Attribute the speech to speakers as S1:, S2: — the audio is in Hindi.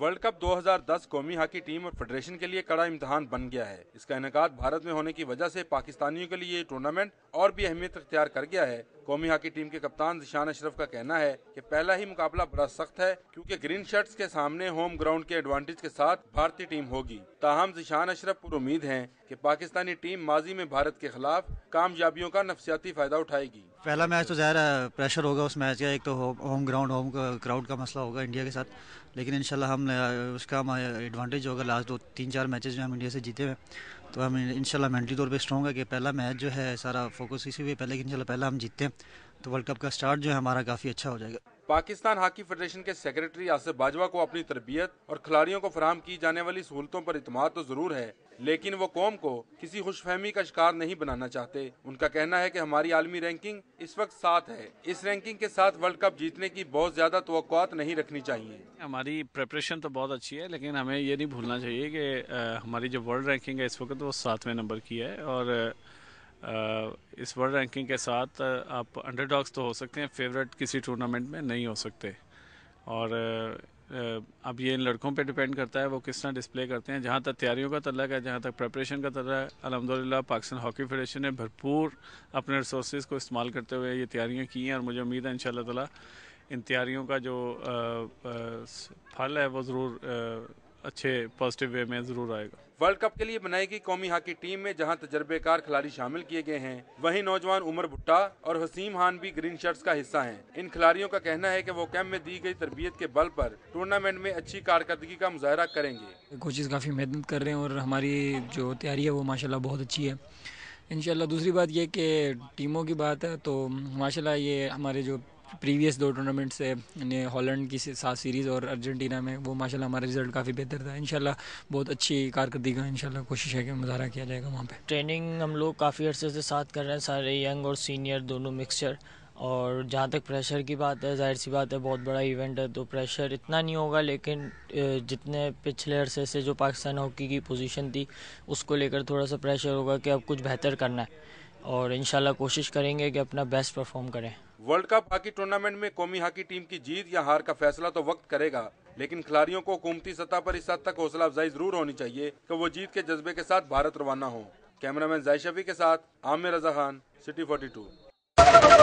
S1: वर्ल्ड कप 2010 कौमी हॉकी टीम और फेडरेशन के लिए कड़ा इम्तहान बन गया है इसका इनका भारत में होने की वजह से पाकिस्तानियों के लिए ये टूर्नामेंट और भी अहमियत अख्तियार कर गया है कौमी हॉकी टीम के कप्तान जिशान अशरफ का कहना है कि पहला ही मुकाबला बड़ा सख्त है क्योंकि ग्रीन शर्ट्स के सामने होम ग्राउंड के एडवांटेज के साथ भारतीय टीम होगी ताहम जिशान अशरफ पर उम्मीद है कि पाकिस्तानी टीम माजी में भारत के खिलाफ कामयाबियों का नफसियाती फायदा उठाएगी
S2: पहला मैच तो ज़ाहिर प्रेशर होगा उस मैच का एक तो होम ग्राउंड होम क्राउड का मसला होगा इंडिया के साथ लेकिन इन हम उसका एडवांटेज होगा लास्ट दो तीन चार मैचेज में हम इंडिया से जीते हुए तो हम इनशाला मेंटली तौर पे स्ट्रॉन्ग है कि पहला मैच जो है सारा फोकस इसी पे पहले कि इनशाला पहला हम जीतते हैं तो वर्ल्ड कप का स्टार्ट जो है हमारा काफ़ी अच्छा हो जाएगा
S1: पाकिस्तान हॉकी फेडरेशन के सेक्रेटरी आसिफ बाजवा को अपनी तरबियत और खिलाड़ियों को फराम की जाने वाली सहूलतों पर इतम तो ज़रूर है लेकिन वो कौम को किसी खुशफहमी का शिकार नहीं बनाना चाहते उनका कहना है कि हमारी आलमी रैंकिंग इस वक्त सात है इस रैंकिंग के साथ वर्ल्ड कप जीतने की बहुत ज्यादा तो नहीं रखनी चाहिए हमारी
S3: प्रेपरेशन तो बहुत अच्छी है लेकिन हमें ये नहीं भूलना चाहिए कि हमारी जो वर्ल्ड रैंकिंग है इस वक्त वो सातवें नंबर की है और इस वर्ल्ड रैंकिंग के साथ आप अंडरडॉग्स तो हो सकते हैं फेवरेट किसी टूर्नामेंट में नहीं हो सकते और अब ये इन लड़कों पे डिपेंड करता है वो किस तरह डिस्प्ले करते हैं जहाँ तक तैयारियों का तलक है जहाँ तक प्रेपरेशन का तलक है अलहमदिल्ला पाकिस्तान हॉकी फेडरेशन ने भरपूर अपने रिसोर्स को इस्तेमाल करते हुए ये तैयारियाँ की हैं और मुझे उम्मीद है इन शाह इन तैयारियों का जो फल है वो ज़रूर अच्छे पॉजिटिव वे में जरूर आएगा
S1: वर्ल्ड कप के लिए बनाई गई कौमी हॉकी टीम में जहां तजर्बेकार खिलाड़ी शामिल किए गए हैं वहीं नौजवान उमर भुट्टा और हसीम हान भी ग्रीन शर्ट्स का हिस्सा हैं। इन खिलाड़ियों का कहना है कि वो कैंप में दी गई तरबियत के बल पर टूर्नामेंट में अच्छी कारकर्दगी का मुजाहरा करेंगे
S4: कोचिज काफ़ी मेहनत कर रहे हैं और हमारी जो तैयारी है वो माशाला बहुत अच्छी है इनशाला दूसरी बात ये की टीमों की बात है तो माशाला ये हमारे जो प्रीवियस दो टूर्नामेंट से हॉलैंड की सात सीरीज़ और अर्जेंटीना में वो माशाल्लाह हमारा रिजल्ट काफ़ी बेहतर था इनशाला बहुत अच्छी कारकर्दगी का इनशाला कोशिश है कि मुजाहरा किया जाएगा वहाँ
S5: पर ट्रेनिंग हम लोग काफ़ी अर्से से साथ कर रहे हैं सारे यंग और सीनियर दोनों मिक्सचर और जहाँ तक प्रेशर की बात है जाहिर सी बात है बहुत बड़ा इवेंट है तो प्रेशर इतना नहीं होगा लेकिन जितने पिछले अरसे से जो पाकिस्तान हॉकी की पोजीशन थी उसको लेकर थोड़ा सा प्रेशर होगा कि अब कुछ बेहतर करना है और इन कोशिश करेंगे कि अपना बेस्ट परफॉर्म करें
S1: वर्ल्ड कप हॉकी टूर्नामेंट में कौमी हॉकी टीम की जीत या हार का फैसला तो वक्त करेगा लेकिन खिलाड़ियों को हुकूमती सतह पर इस हद तक हौसला अफजाई जरूर होनी चाहिए कि वो जीत के जज्बे के साथ भारत रवाना हो कैमरामैन जायशफी के साथ आमिर रजा खान सिटी फोर्टी